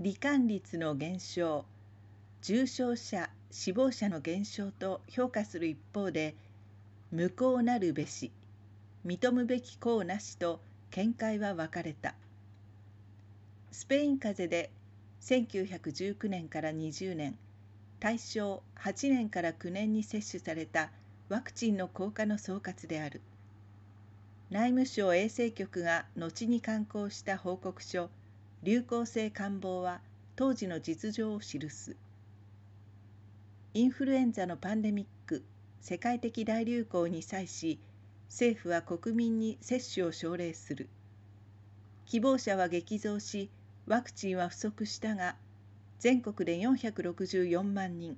罹患率の減少重症者死亡者の減少と評価する一方で無効なるべし認むべき功なしと見解は分かれたスペイン風邪で1919年から20年大正8年から9年に接種されたワクチンの効果の総括である内務省衛生局が後に刊行した報告書流行性感冒は当時の実情を記すインフルエンザのパンデミック世界的大流行に際し政府は国民に接種を奨励する希望者は激増しワクチンは不足したが全国で464万人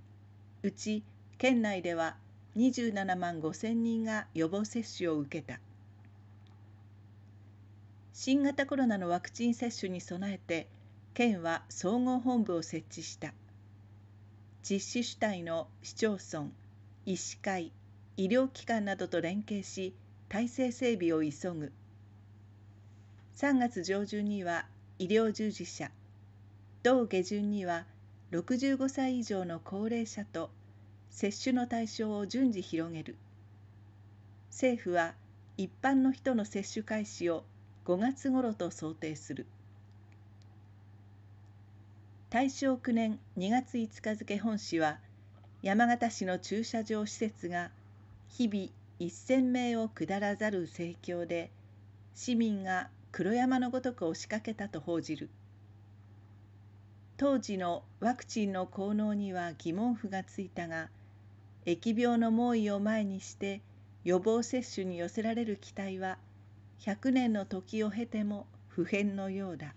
うち県内では27万5千人が予防接種を受けた新型コロナのワクチン接種に備えて県は総合本部を設置した実施主体の市町村医師会医療機関などと連携し体制整備を急ぐ3月上旬には医療従事者同下旬には65歳以上の高齢者と接種の対象を順次広げる政府は一般の人の接種開始を5月頃と想定する大正9年2月5日付本市は山形市の駐車場施設が日々1,000名を下らざる盛況で市民が黒山のごとく押しかけたと報じる当時のワクチンの効能には疑問符がついたが疫病の猛威を前にして予防接種に寄せられる期待は100年の時を経ても不変のようだ